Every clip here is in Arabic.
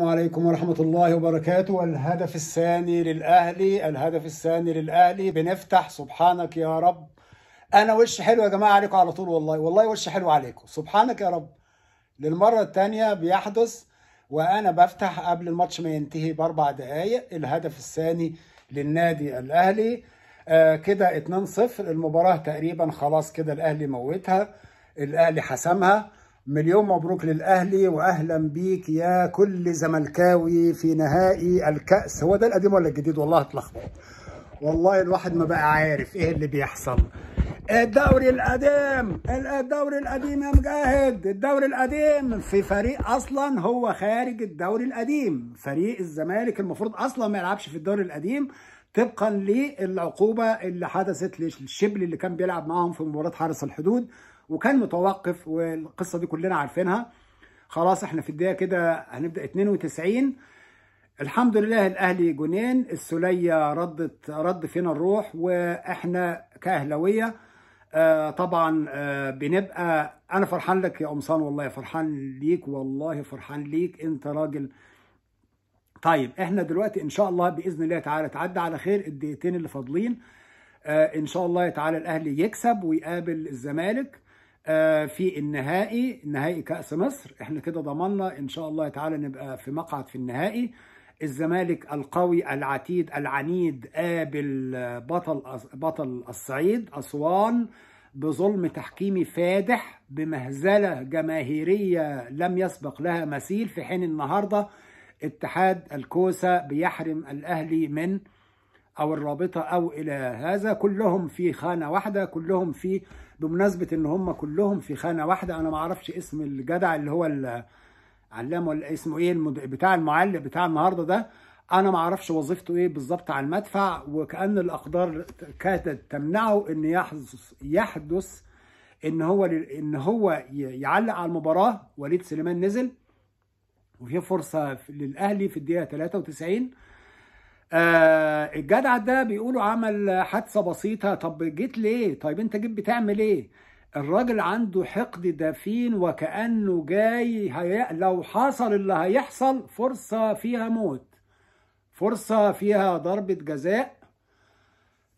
السلام عليكم ورحمة الله وبركاته الهدف الثاني للأهلي الهدف الثاني للأهلي بنفتح سبحانك يا رب أنا وش حلو يا جماعة عليكم على طول والله والله وش حلو عليكم سبحانك يا رب للمرة الثانية بيحدث وأنا بفتح قبل الماتش ما ينتهي بأربع دقايق الهدف الثاني للنادي الأهلي آه كده 2-0 المباراة تقريبا خلاص كده الأهلي موتها الأهلي حسمها مليون مبروك للاهلي واهلا بيك يا كل زملكاوي في نهائي الكاس هو ده القديم ولا الجديد والله اتلخبط والله الواحد ما بقى عارف ايه اللي بيحصل الدوري القديم الدوري القديم يا مجاهد الدوري القديم في فريق اصلا هو خارج الدوري القديم فريق الزمالك المفروض اصلا ما يلعبش في الدوري القديم طبقا للعقوبه اللي حدثت للشبل اللي كان بيلعب معاهم في مباراه حرس الحدود وكان متوقف والقصه دي كلنا عارفينها خلاص احنا في الدقيقه كده هنبدا 92 الحمد لله الاهلي جونين السوليه ردت رد فينا الروح واحنا كاهلاويه آه طبعا آه بنبقى انا فرحان لك يا قمصان والله فرحان ليك والله فرحان ليك انت راجل طيب احنا دلوقتي ان شاء الله باذن الله تعالى تعدى على خير الدقيقتين اللي فاضلين آه ان شاء الله تعالى الاهلي يكسب ويقابل الزمالك آه، في النهائي نهائي كأس مصر احنا كده ضمننا ان شاء الله تعالى نبقى في مقعد في النهائي الزمالك القوي العتيد العنيد قابل بطل بطل الصعيد أسوان بظلم تحكيمي فادح بمهزلة جماهيرية لم يسبق لها مثيل في حين النهارده اتحاد الكوسة بيحرم الأهلي من او الرابطه او الى هذا كلهم في خانه واحده كلهم في بمناسبه ان هم كلهم في خانه واحده انا ما اعرفش اسم الجدع اللي هو علام ولا اسمه ايه بتاع المعلق بتاع النهارده ده انا ما اعرفش وظيفته ايه بالظبط على المدفع وكان الاقدار كادت تمنعه ان يحدث يحدث ان هو ان هو يعلق على المباراه وليد سليمان نزل وفي فرصه للاهلي في الدقيقه 93 آه الجدع ده بيقولوا عمل حادثه بسيطه طب جيت ليه طيب انت جيت بتعمل ايه الراجل عنده حقد دفين وكانه جاي هي... لو حصل اللي هيحصل فرصه فيها موت فرصه فيها ضربه جزاء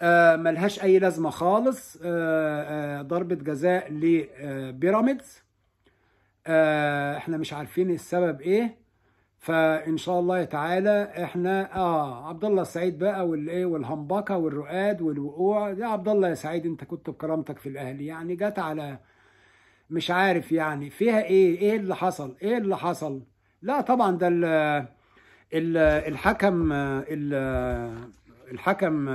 آه ملهاش اي لازمه خالص آه آه ضربه جزاء لبيراميدز آه، احنا مش عارفين السبب ايه فان شاء الله تعالى احنا اه عبد الله السعيد بقى والايه والهمبكه والرقاد والوقوع يا عبد الله يا سعيد انت كنت بكرامتك في الاهلي يعني جت على مش عارف يعني فيها ايه ايه اللي حصل ايه اللي حصل لا طبعا ده الـ الـ الحكم الـ الحكم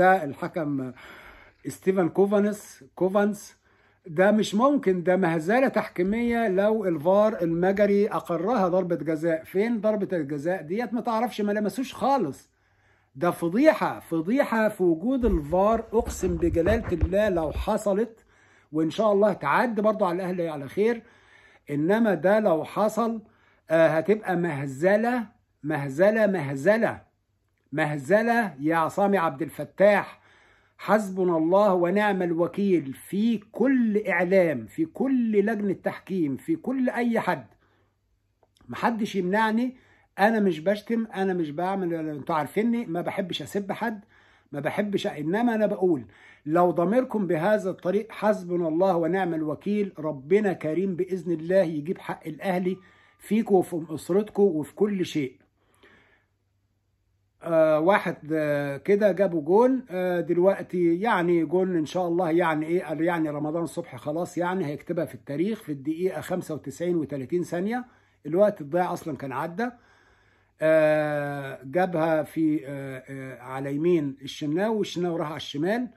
ده الحكم ستيفن كوفانس كوفانس ده مش ممكن ده مهزله تحكيميه لو الفار المجري اقرها ضربه جزاء فين ضربه الجزاء ديت ما تعرفش ما لمسوش خالص ده فضيحه فضيحه في وجود الفار اقسم بجلاله الله لو حصلت وان شاء الله تعد برضو على الاهلي على خير انما ده لو حصل آه، هتبقى مهزله مهزله مهزله مهزله يا عصامي عبد الفتاح حسبنا الله ونعم الوكيل في كل إعلام في كل لجنة تحكيم في كل أي حد محدش يمنعني أنا مش بشتم أنا مش بعمل أنتوا عارفيني ما بحبش أسب حد ما بحبش إنما أنا بقول لو ضميركم بهذا الطريق حسبنا الله ونعم الوكيل ربنا كريم بإذن الله يجيب حق الأهلي فيكم وفي أسرتكم وفي كل شيء آه، واحد آه، كده جابوا جون آه، دلوقتي يعني جون ان شاء الله يعني ايه قال يعني رمضان صبحي خلاص يعني هيكتبها في التاريخ في الدقيقه 95 و30 ثانيه الوقت الضايع اصلا كان عدى جابها في على يمين الشناوي والشناوي راح على الشمال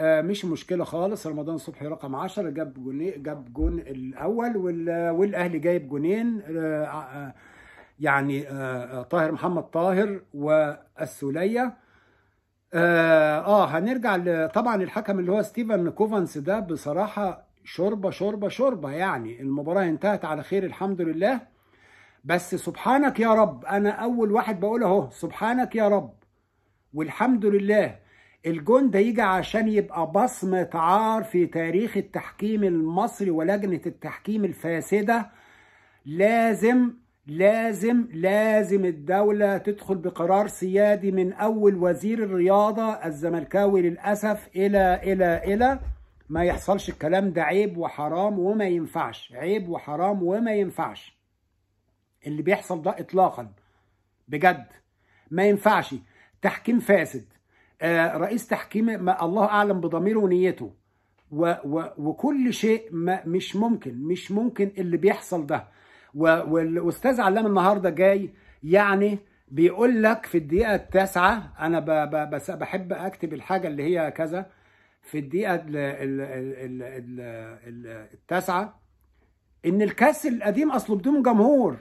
مش مشكله خالص رمضان صبحي رقم 10 جاب جون جاب جون الاول والاهلي جايب جونين يعني آه، آه، طاهر محمد طاهر والسوليه اه, آه، هنرجع طبعا الحكم اللي هو ستيفن كوفانس ده بصراحه شربة شربة شربة يعني المباراه انتهت على خير الحمد لله بس سبحانك يا رب انا اول واحد بقول اهو سبحانك يا رب والحمد لله الجون ده يجي عشان يبقى بصمة عار في تاريخ التحكيم المصري ولجنة التحكيم الفاسدة لازم لازم لازم الدولة تدخل بقرار سيادي من أول وزير الرياضة الزملكاوي للأسف إلى إلى إلى ما يحصلش الكلام ده عيب وحرام وما ينفعش عيب وحرام وما ينفعش اللي بيحصل ده إطلاقا بجد ما ينفعش تحكيم فاسد آه رئيس تحكيم ما الله أعلم بضميره ونيته و و وكل شيء ما مش ممكن مش ممكن اللي بيحصل ده والاستاذ علام النهارده جاي يعني بيقول لك في الدقيقه التاسعه انا بس بحب اكتب الحاجه اللي هي كذا في الدقيقه التاسعه ان الكاس القديم اصله بدون جمهور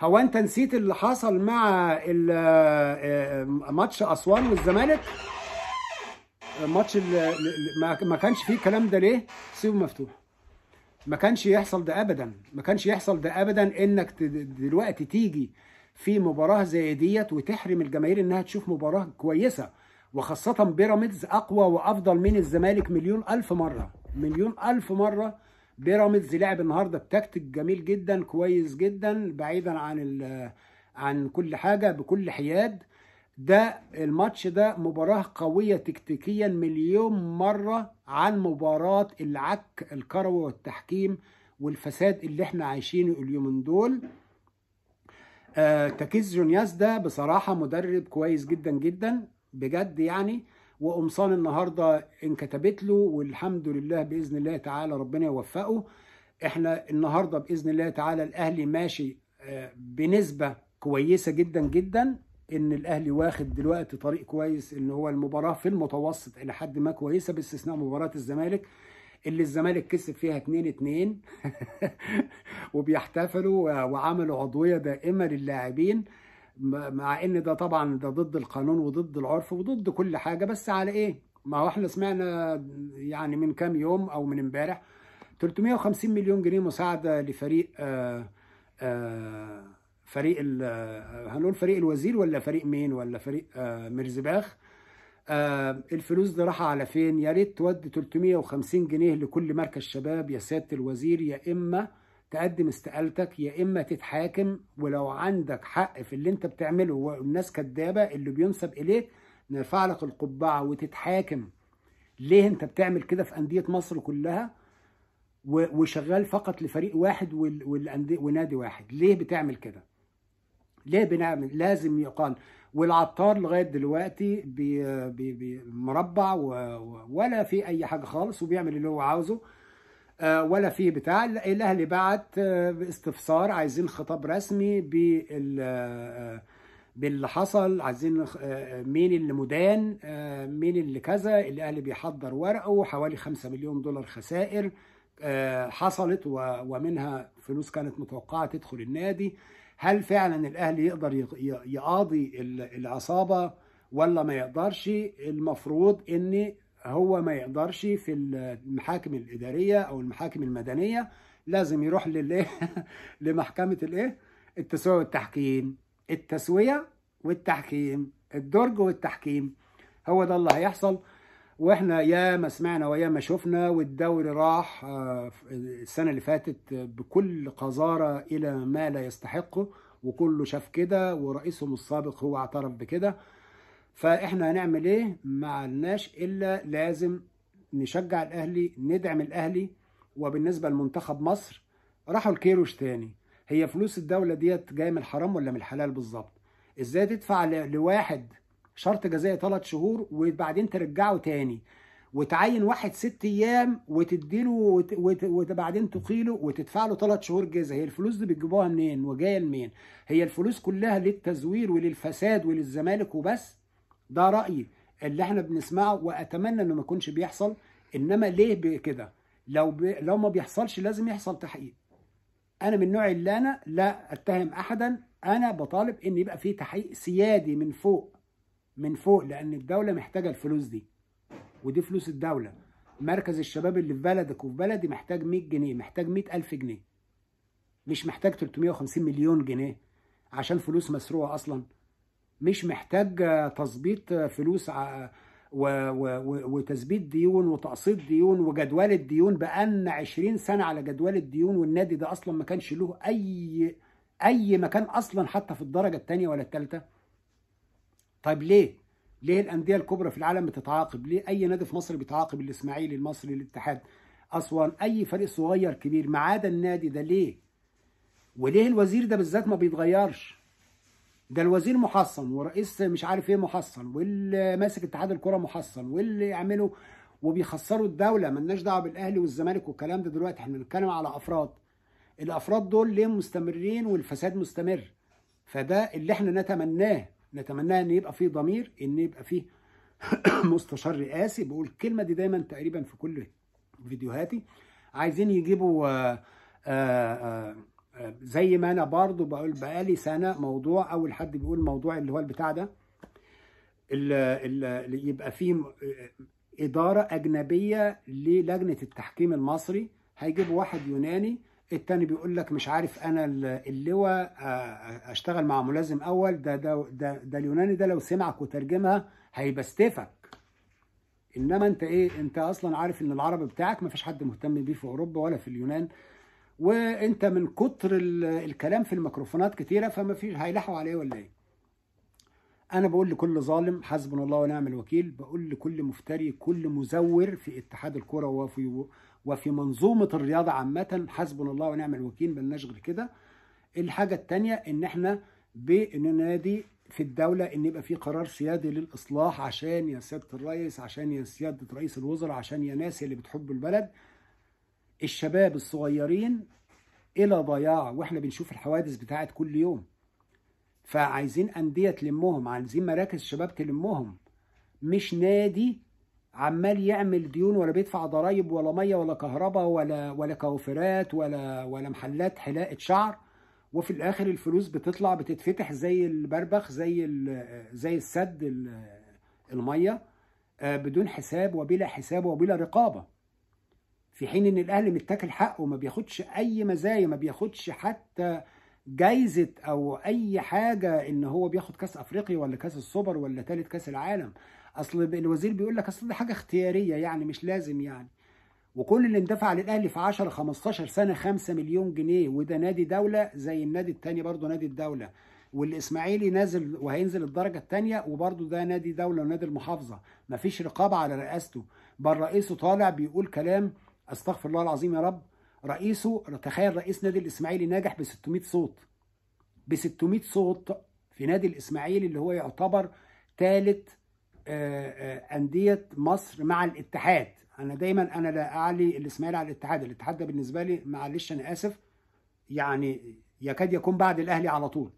هو انت نسيت اللي حصل مع آه، ماتش اسوان والزمالك ماتش ما كانش فيه الكلام ده ليه سيبه مفتوح ما كانش يحصل ده ابدا ما كانش يحصل ده ابدا انك دلوقتي تيجي في مباراه زي ديت وتحرم الجماهير انها تشوف مباراه كويسه وخاصه بيراميدز اقوى وافضل من الزمالك مليون الف مره مليون الف مره بيراميدز لعب النهارده بتكتيك جميل جدا كويس جدا بعيدا عن عن كل حاجه بكل حياد ده الماتش ده مباراة قوية تكتيكيا مليون مرة عن مباراة العك الكروي والتحكيم والفساد اللي احنا عايشينه اليومين دول آه تاكيز جونياس ده بصراحة مدرب كويس جدا جدا بجد يعني وقمصان النهاردة انكتبت له والحمد لله بإذن الله تعالى ربنا يوفقه احنا النهاردة بإذن الله تعالى الأهلي ماشي آه بنسبة كويسة جدا جدا ان الاهلي واخد دلوقتي طريق كويس ان هو المباراه في المتوسط الى حد ما كويسه باستثناء مباراه الزمالك اللي الزمالك كسب فيها 2 2 وبيحتفلوا وعملوا عضويه دائمه للاعبين مع ان ده طبعا ده ضد القانون وضد العرف وضد كل حاجه بس على ايه؟ ما هو احنا سمعنا يعني من كام يوم او من امبارح 350 مليون جنيه مساعده لفريق آآ آه، آآ آه، فريق آه، هنقول فريق الوزير ولا فريق مين ولا فريق آه، مرزباخ آه، الفلوس دي راحه على فين يا ريت تودي 350 جنيه لكل مركز شباب يا سياده الوزير يا اما تقدم استقالتك يا اما تتحاكم ولو عندك حق في اللي انت بتعمله والناس كدابه اللي بينسب اليك نرفع لك القبعه وتتحاكم ليه انت بتعمل كده في انديه مصر كلها وشغال فقط لفريق واحد ونادي واحد ليه بتعمل كده ليه بنعمل لازم يقال والعطار لغايه دلوقتي بي بي بي مربع ولا في اي حاجه خالص وبيعمل اللي هو عاوزه آه، ولا في بتاع الاهلي بعت آه، باستفسار عايزين خطاب رسمي بال آه، باللي حصل عايزين مين اللي مدان مين اللي كذا الاهلي بيحضر ورقه حوالي 5 مليون دولار خسائر حصلت ومنها فلوس كانت متوقعه تدخل النادي هل فعلا الاهلي يقدر يقاضي العصابه ولا ما يقدرش المفروض ان هو ما يقدرش في المحاكم الاداريه او المحاكم المدنيه لازم يروح للايه لمحكمه الايه التسويه والتحكيم التسويه والتحكيم الدرج والتحكيم هو ده اللي هيحصل واحنا يا ما سمعنا ويا ما شفنا والدوري راح آه، السنه اللي فاتت بكل قذاره الى ما لا يستحقه وكله شاف كده ورئيسهم السابق هو اعترف بكده فاحنا هنعمل ايه ما عندناش الا لازم نشجع الاهلي ندعم الاهلي وبالنسبه لمنتخب مصر راحوا الكيروش تاني هي فلوس الدوله ديت جايه من الحرام ولا من الحلال بالظبط ازاي تدفع لواحد شرط جزائي ثلاث شهور وبعدين ترجعه تاني وتعين واحد ست ايام وتديله وت... وت... وبعدين تقيله وتدفع له ثلاث شهور جزاء هي الفلوس دي بتجيبوها منين وجايه لمين؟ هي الفلوس كلها للتزوير وللفساد وللزمالك وبس ده رايي اللي احنا بنسمعه واتمنى انه ما يكونش بيحصل انما ليه كده؟ لو ب... لو ما بيحصلش لازم يحصل تحقيق. انا من نوع اللي انا لا اتهم احدا انا بطالب ان يبقى في تحقيق سيادي من فوق من فوق لان الدوله محتاجه الفلوس دي ودي فلوس الدوله مركز الشباب اللي في بلدك وفي بلدي محتاج 100 جنيه محتاج 100000 جنيه مش محتاج 350 مليون جنيه عشان فلوس مسروقه اصلا مش محتاج تظبيط فلوس وتثبيت ديون وتقسيط ديون وجدول الديون بقالنا 20 سنه على جدول الديون والنادي ده اصلا ما كانش له اي اي مكان اصلا حتى في الدرجه الثانيه ولا الثالثه طيب ليه؟ ليه الانديه الكبرى في العالم بتتعاقب؟ ليه اي نادي في مصر بيتعاقب الاسماعيلي المصري الاتحاد اسوان اي فريق صغير كبير ما عدا النادي ده ليه؟ وليه الوزير ده بالذات ما بيتغيرش؟ ده الوزير محصن ورئيس مش عارف ايه محصن واللي ماسك اتحاد الكره محصن واللي يعملوا وبيخسروا الدوله مالناش دعوه بالاهلي والزمالك والكلام ده دلوقتي احنا بنتكلم على افراد الافراد دول ليه مستمرين والفساد مستمر فده اللي احنا نتمناه نتمنى ان يبقى فيه ضمير ان يبقى فيه مستشار رئاسي بقول الكلمه دي دايما تقريبا في كل فيديوهاتي عايزين يجيبوا آآ آه، آآ آه، آه، زي ما انا برضو بقول بقالي سنه موضوع اول حد بيقول موضوع اللي هو البتاع ده اللي يبقى فيه اداره اجنبيه للجنه التحكيم المصري هيجيبوا واحد يوناني التاني بيقول لك مش عارف انا اللواء آه، آه، اشتغل مع ملازم اول ده ده ده, ده اليوناني ده لو سمعك وترجمها هيبستفك انما انت ايه انت اصلا عارف ان العربي بتاعك ما فيش حد مهتم بيه في اوروبا ولا في اليونان وانت من كتر الكلام في الميكروفونات كتيره فما فيش هيلحوا عليه ولا ايه انا بقول لكل ظالم حسبنا الله ونعم الوكيل بقول لكل مفتري كل مزور في اتحاد الكره وفي وفي منظومه الرياضه عامه حسبنا الله ونعم الوكيل ملناش غير كده الحاجه الثانيه ان احنا بننادي في الدولة إن يبقى في قرار سيادي للإصلاح عشان يا سيادة الرئيس عشان يا سيادة رئيس الوزراء عشان يا ناس اللي بتحب البلد الشباب الصغيرين إلى ضياع وإحنا بنشوف الحوادث بتاعت كل يوم فعايزين أندية تلمهم عايزين مراكز شباب تلمهم مش نادي عمال يعمل ديون ولا بيدفع ضرايب ولا ميه ولا كهرباء ولا ولا كوافيرات ولا ولا محلات حلاقه شعر وفي الاخر الفلوس بتطلع بتتفتح زي البربخ زي زي السد الميه آه، بدون حساب وبلا حساب وبلا رقابه في حين ان الاهلي متاكل حقه وما بياخدش اي مزايا ما بياخدش حتى جايزه او اي حاجه ان هو بياخد كاس افريقيا ولا كاس السوبر ولا ثالث كاس العالم اصل الوزير بيقول لك اصل دي حاجه اختياريه يعني مش لازم يعني وكل اللي اندفع للاهلي في 10 15 سنه 5 مليون جنيه وده نادي دوله زي النادي الثاني برضه نادي الدوله والاسماعيلي نازل وهينزل الدرجه الثانيه وبرضه ده نادي دوله ونادي المحافظه مفيش رقابه على رئاسته بل رئيسه طالع بيقول كلام استغفر الله العظيم يا رب رئيسه تخيل رئيس نادي الاسماعيلي ناجح ب 600 صوت ب 600 صوت في نادي الاسماعيلي اللي هو يعتبر ثالث آه، آه، انديه مصر مع الاتحاد انا دايما انا لا اعلي الاسماعيلي على الاتحاد الاتحاد ده بالنسبه لي معلش انا اسف يعني يكاد يكون بعد الاهلي على طول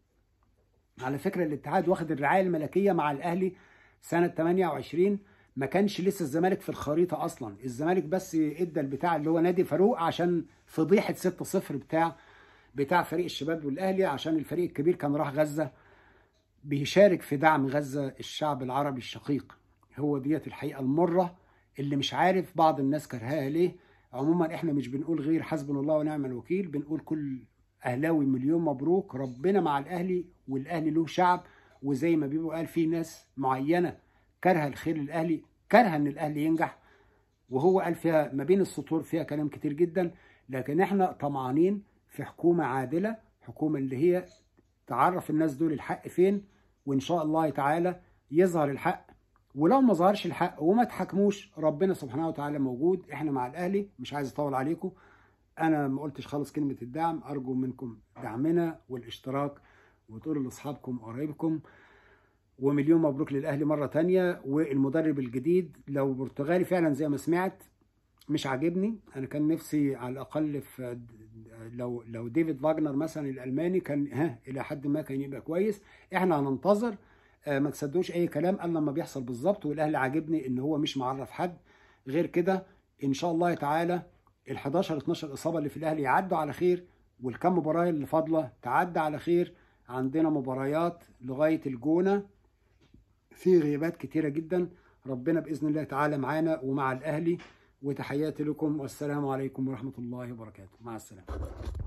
على فكره الاتحاد واخد الرعايه الملكيه مع الاهلي سنه 28 ما كانش لسه الزمالك في الخريطه اصلا الزمالك بس ادى البتاع اللي هو نادي فاروق عشان فضيحه 6-0 بتاع بتاع فريق الشباب والاهلي عشان الفريق الكبير كان راح غزه بيشارك في دعم غزة الشعب العربي الشقيق هو ديت الحقيقة المرة اللي مش عارف بعض الناس كرهاها ليه عموما احنا مش بنقول غير حسبنا الله ونعم الوكيل بنقول كل اهلاوي مليون مبروك ربنا مع الاهلي والاهلي له شعب وزي ما بيبقوا قال في ناس معينه كارهه الخير للاهلي كارهه ان الاهلي ينجح وهو قال فيها ما بين السطور فيها كلام كتير جدا لكن احنا طمعانين في حكومه عادله حكومه اللي هي تعرف الناس دول الحق فين وإن شاء الله تعالى يظهر الحق ولو ما ظهرش الحق وما تحكموش ربنا سبحانه وتعالى موجود احنا مع الاهلي مش عايز اطول عليكم انا ما قلتش خالص كلمه الدعم ارجو منكم دعمنا والاشتراك وتقولوا لاصحابكم وقرايبكم ومليون مبروك للاهلي مره تانية والمدرب الجديد لو برتغالي فعلا زي ما سمعت مش عاجبني انا كان نفسي على الاقل في لو لو ديفيد فاجنر مثلا الالماني كان ها الى حد ما كان يبقى كويس احنا هننتظر آه، ما تصدقوش اي كلام قال لما بيحصل بالظبط والاهلي عاجبني ان هو مش معرف حد غير كده ان شاء الله تعالى ال 11 12 اصابه اللي في الاهلي يعدوا على خير والكم مباراه اللي فاضله تعدى على خير عندنا مباريات لغايه الجونه في غيابات كتيره جدا ربنا باذن الله تعالى معانا ومع الاهلي وتحياتي لكم والسلام عليكم ورحمة الله وبركاته مع السلامة